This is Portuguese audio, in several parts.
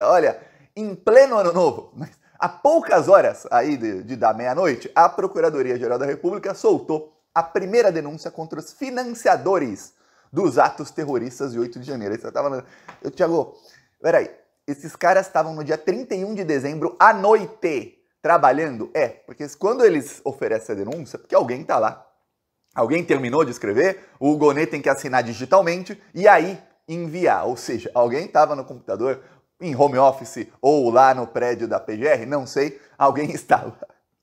Olha, em pleno ano novo, há poucas horas aí de, de da meia-noite, a Procuradoria-Geral da República soltou a primeira denúncia contra os financiadores dos atos terroristas de 8 de janeiro. Aí você tava... Eu, Thiago, peraí, esses caras estavam no dia 31 de dezembro à noite trabalhando? É, porque quando eles oferecem a denúncia, porque alguém tá lá. Alguém terminou de escrever, o Gonê tem que assinar digitalmente e aí enviar. Ou seja, alguém estava no computador, em home office ou lá no prédio da PGR, não sei, alguém estava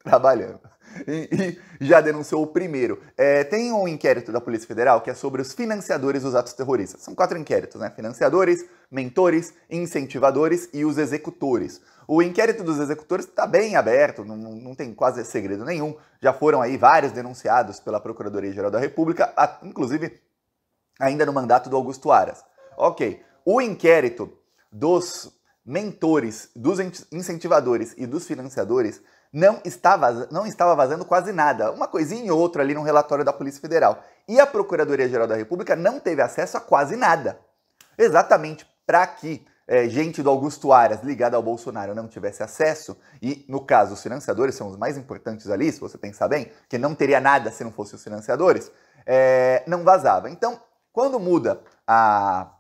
trabalhando. E, e já denunciou o primeiro. É, tem um inquérito da Polícia Federal que é sobre os financiadores dos atos terroristas. São quatro inquéritos, né? Financiadores, mentores, incentivadores e os executores. O inquérito dos executores está bem aberto, não, não, tem quase segredo nenhum. Já foram aí vários denunciados pela Procuradoria-Geral da República, inclusive ainda no mandato do Augusto Aras. Ok, o inquérito dos mentores, dos incentivadores e dos financiadores não estava, não estava vazando quase nada, uma coisinha ou outra ali no relatório da Polícia Federal. E a Procuradoria-Geral da República não teve acesso a quase nada. Exatamente para que é, gente do Augusto Aras ligada ao Bolsonaro não tivesse acesso, e no caso os financiadores são os mais importantes ali, se você pensar bem, que não teria nada se não fossem os financiadores, é, não vazava. Então, quando muda a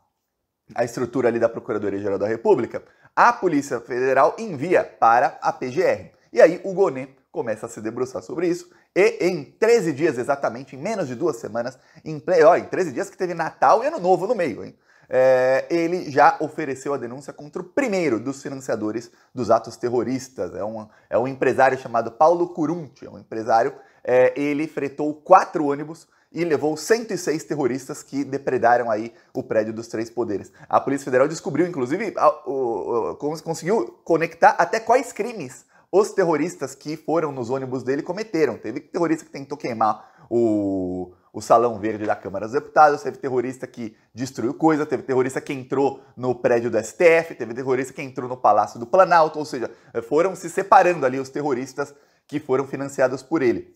a estrutura ali da Procuradoria-Geral da República, a Polícia Federal envia para a PGR. E aí o Gonê começa a se debruçar sobre isso e em 13 dias exatamente, em menos de duas semanas, em, ple... Ó, em 13 dias que teve Natal e Ano Novo no meio, hein? É, ele já ofereceu a denúncia contra o primeiro dos financiadores dos atos terroristas. É um, é um empresário chamado Paulo Curunti, é um empresário. É, ele fretou quatro ônibus e levou 106 terroristas que depredaram aí o prédio dos Três Poderes. A Polícia Federal descobriu, inclusive, a, a, conseguiu conectar até quais crimes os terroristas que foram nos ônibus dele cometeram. Teve terrorista que tentou queimar o, o Salão Verde da Câmara dos Deputados, teve terrorista que destruiu coisa, teve terrorista que entrou no prédio do STF, teve terrorista que entrou no Palácio do Planalto, ou seja, foram se separando ali os terroristas que foram financiados por ele.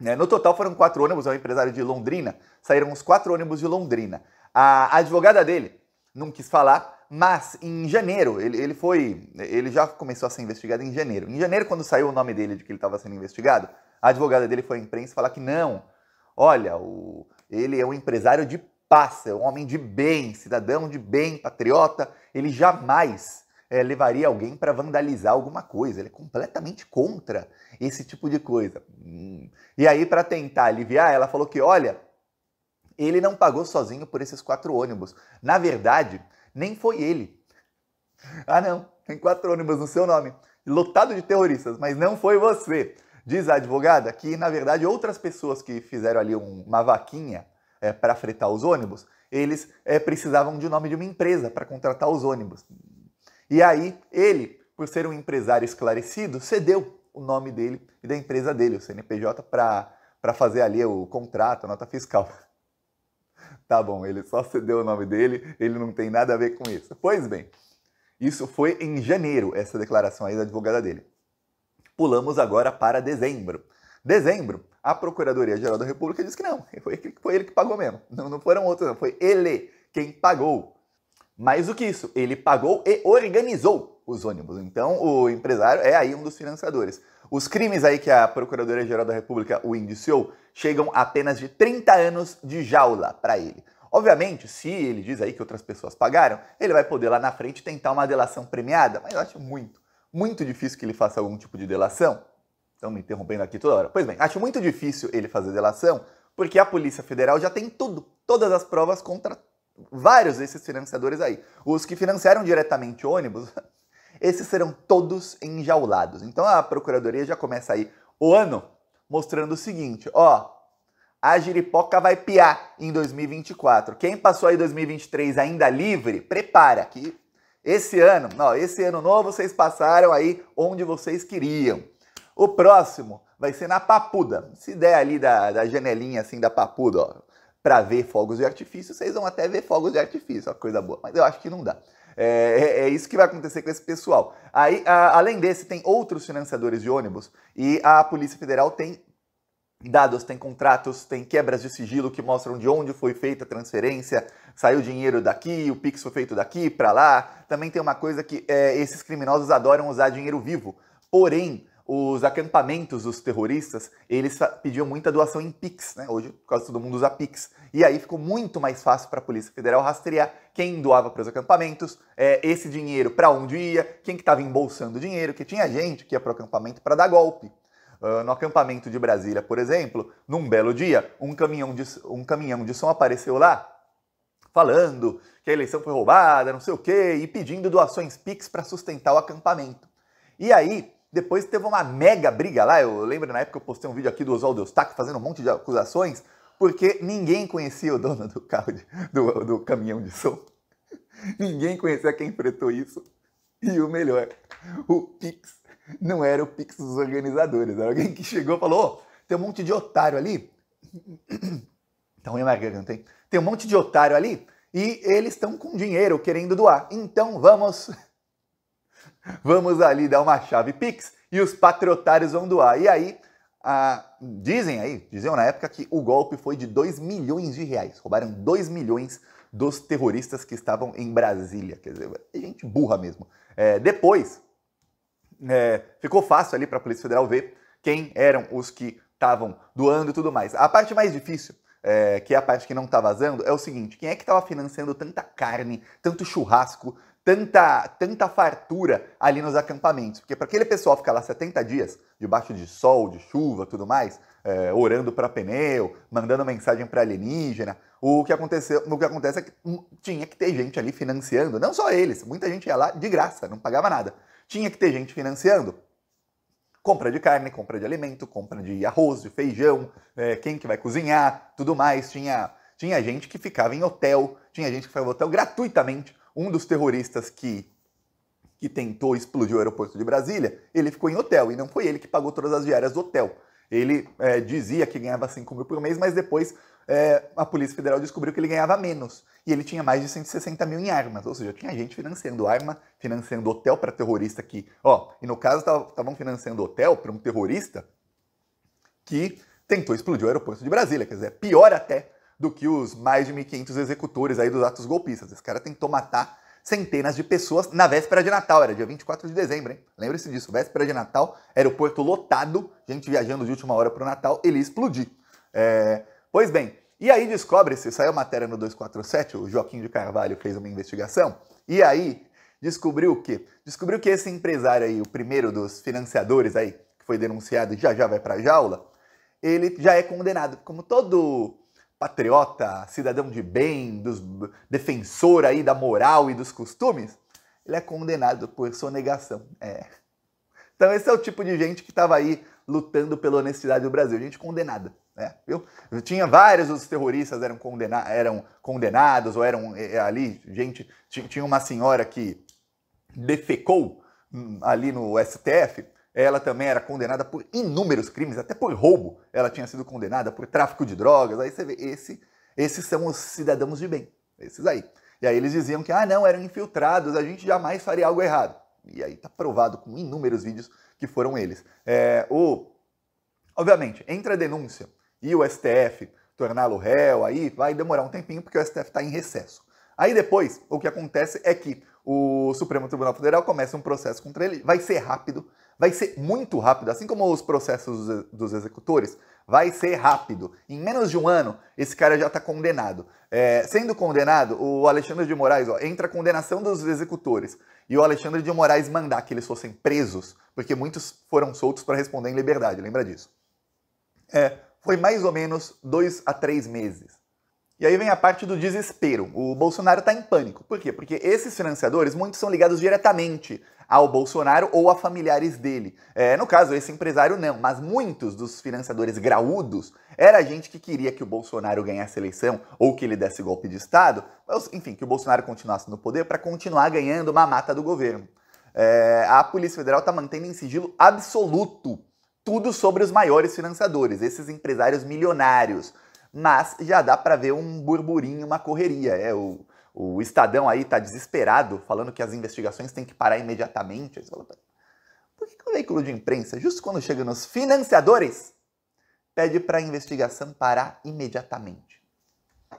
Né? No total foram quatro ônibus, é um empresário de Londrina, saíram uns quatro ônibus de Londrina. A advogada dele não quis falar, mas em janeiro, ele, ele foi. Ele já começou a ser investigado em janeiro. Em janeiro, quando saiu o nome dele de que ele estava sendo investigado, a advogada dele foi à imprensa falar que não. Olha, o, ele é um empresário de passa, é um homem de bem, cidadão de bem, patriota, ele jamais é, levaria alguém para vandalizar alguma coisa. Ele é completamente contra esse tipo de coisa. Hum. E aí, para tentar aliviar, ela falou que, olha, ele não pagou sozinho por esses quatro ônibus. Na verdade, nem foi ele. Ah, não, tem quatro ônibus no seu nome, lotado de terroristas, mas não foi você. Diz a advogada que, na verdade, outras pessoas que fizeram ali uma vaquinha é, para fretar os ônibus, eles é, precisavam de nome de uma empresa para contratar os ônibus. E aí ele, por ser um empresário esclarecido, cedeu o nome dele e da empresa dele, o CNPJ, para fazer ali o contrato, a nota fiscal. Tá bom, ele só cedeu o nome dele, ele não tem nada a ver com isso. Pois bem, isso foi em janeiro, essa declaração aí da advogada dele. Pulamos agora para dezembro. Dezembro, a Procuradoria-Geral da República disse que não, foi ele, que pagou mesmo. Não, não foram outros, não, foi ele quem pagou. Mais do que isso, ele pagou e organizou os ônibus. Então, o empresário é aí um dos financiadores. Os crimes aí que a Procuradoria-Geral da República o indiciou chegam a apenas de 30 anos de jaula para ele. Obviamente, se ele diz aí que outras pessoas pagaram, ele vai poder lá na frente tentar uma delação premiada, mas eu acho muito, muito difícil que ele faça algum tipo de delação. Estão me interrompendo aqui toda hora. Pois bem, acho muito difícil ele fazer delação, porque a Polícia Federal já tem tudo, todas as provas contra vários desses financiadores aí. Os que financiaram diretamente ônibus, esses serão todos enjaulados. Então a Procuradoria já começa aí o ano mostrando o seguinte: ó, a giripoca vai piar em 2024. Quem passou aí 2023 ainda livre, prepara que esse ano, ó, esse ano novo vocês passaram aí onde vocês queriam. O próximo vai ser na papuda. Se der ali da, da janelinha assim da papuda, ó, para ver fogos de artifício, vocês vão até ver fogos de artifício, é uma coisa boa, mas eu acho que não dá. É, é, é isso que vai acontecer com esse pessoal. Aí, a, além desse, tem outros financiadores de ônibus e a Polícia Federal tem dados, tem contratos, tem quebras de sigilo que mostram de onde foi feita a transferência, saiu dinheiro daqui, o Pix foi feito daqui para lá. Também tem uma coisa que é, esses criminosos adoram usar dinheiro vivo. Porém, os acampamentos dos terroristas, eles pediam muita doação em Pix, né? Hoje, quase todo mundo usa Pix. E aí ficou muito mais fácil para a Polícia Federal rastrear quem doava para os acampamentos, é, esse dinheiro para onde ia, quem que estava embolsando dinheiro, que tinha gente que ia para o acampamento para dar golpe. Uh, no acampamento de Brasília, por exemplo, num belo dia, um caminhão de, um caminhão de som apareceu lá falando que a eleição foi roubada, não sei o quê, e pedindo doações Pix para sustentar o acampamento. E aí, depois teve uma mega briga lá. Eu lembro na época eu postei um vídeo aqui do Oswaldo Eustáquio fazendo um monte de acusações, porque ninguém conhecia o dono do carro, de, do, do caminhão de som. Ninguém conhecia quem enfrentou isso. E o melhor, o Pix não era o Pix dos organizadores. Era alguém que chegou e falou: oh, tem um monte de otário ali. Tá ruim a não tem? Tem um monte de otário ali e eles estão com dinheiro querendo doar. Então vamos Vamos ali dar uma chave Pix e os patriotários vão doar. E aí, dizem aí, diziam na época que o golpe foi de 2 milhões de reais. Roubaram 2 milhões dos terroristas que estavam em Brasília. Quer dizer, é gente burra mesmo. É, depois, é, ficou fácil ali para a Polícia Federal ver quem eram os que estavam doando e tudo mais. A parte mais difícil, é, que é a parte que não está vazando, é o seguinte: quem é que estava financiando tanta carne, tanto churrasco, tanta, tanta fartura ali nos acampamentos. Porque para aquele pessoal ficar lá 70 dias, debaixo de sol, de chuva, tudo mais, é, orando para pneu, mandando mensagem para alienígena, o que, aconteceu, o que acontece é que hum, tinha que ter gente ali financiando, não só eles, muita gente ia lá de graça, não pagava nada. Tinha que ter gente financiando compra de carne, compra de alimento, compra de arroz, de feijão, é, quem que vai cozinhar, tudo mais. Tinha, tinha gente que ficava em hotel, tinha gente que ficava em hotel gratuitamente um dos terroristas que, que tentou explodir o aeroporto de Brasília, ele ficou em hotel e não foi ele que pagou todas as diárias do hotel. Ele é, dizia que ganhava 5 mil por mês, mas depois é, a Polícia Federal descobriu que ele ganhava menos. E ele tinha mais de 160 mil em armas. Ou seja, tinha gente financiando arma, financiando hotel para terrorista que. Ó, e no caso estavam financiando hotel para um terrorista que tentou explodir o aeroporto de Brasília. Quer dizer, é pior até do que os mais de 1.500 executores aí dos atos golpistas. Esse cara tentou matar centenas de pessoas na véspera de Natal, era dia 24 de dezembro, hein? Lembre-se disso, véspera de Natal, aeroporto lotado, gente viajando de última hora para o Natal, ele explodiu. É... Pois bem, e aí descobre-se, saiu matéria no 247, o Joaquim de Carvalho fez uma investigação, e aí descobriu o quê? Descobriu que esse empresário aí, o primeiro dos financiadores aí, que foi denunciado e já já vai para a jaula, ele já é condenado, como todo patriota, cidadão de bem, dos, defensor aí da moral e dos costumes, ele é condenado por sonegação. É. Então esse é o tipo de gente que estava aí lutando pela honestidade do Brasil, gente condenada. É, viu? Tinha vários os terroristas eram, condena eram condenados ou eram é, ali, gente, tinha uma senhora que defecou hum, ali no STF, ela também era condenada por inúmeros crimes, até por roubo. Ela tinha sido condenada por tráfico de drogas. Aí você vê, esse, esses são os cidadãos de bem, esses aí. E aí eles diziam que, ah, não, eram infiltrados, a gente jamais faria algo errado. E aí tá provado com inúmeros vídeos que foram eles. É, o, obviamente, entre a denúncia e o STF torná-lo réu, aí vai demorar um tempinho porque o STF está em recesso. Aí depois, o que acontece é que o Supremo Tribunal Federal começa um processo contra ele, vai ser rápido, vai ser muito rápido, assim como os processos dos executores, vai ser rápido. Em menos de um ano, esse cara já está condenado. É, sendo condenado, o Alexandre de Moraes, ó, entre a condenação dos executores e o Alexandre de Moraes mandar que eles fossem presos, porque muitos foram soltos para responder em liberdade, lembra disso? É, foi mais ou menos dois a três meses. E aí vem a parte do desespero. O Bolsonaro está em pânico. Por quê? Porque esses financiadores, muitos são ligados diretamente ao Bolsonaro ou a familiares dele. É, no caso, esse empresário não, mas muitos dos financiadores graúdos era gente que queria que o Bolsonaro ganhasse eleição ou que ele desse golpe de Estado, enfim, que o Bolsonaro continuasse no poder para continuar ganhando uma mata do governo. É, a Polícia Federal está mantendo em sigilo absoluto tudo sobre os maiores financiadores, esses empresários milionários mas já dá para ver um burburinho, uma correria. É o, o Estadão aí tá desesperado, falando que as investigações têm que parar imediatamente. Aí você fala, por que, que o veículo de imprensa, justo quando chega nos financiadores, pede para a investigação parar imediatamente?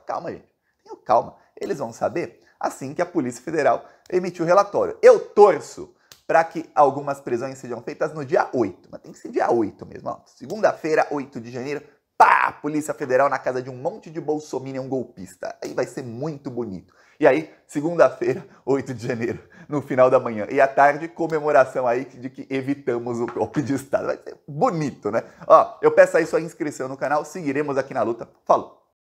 Calma, gente. Tenho calma. Eles vão saber assim que a Polícia Federal emitir o relatório. Eu torço para que algumas prisões sejam feitas no dia 8. Mas tem que ser dia 8 mesmo. Segunda-feira, 8 de janeiro, pá, Polícia Federal na casa de um monte de bolsominion é golpista. Aí vai ser muito bonito. E aí, segunda-feira, 8 de janeiro, no final da manhã. E à tarde, comemoração aí de que evitamos o golpe de Estado. Vai ser bonito, né? Ó, eu peço aí sua inscrição no canal, seguiremos aqui na luta. Falou!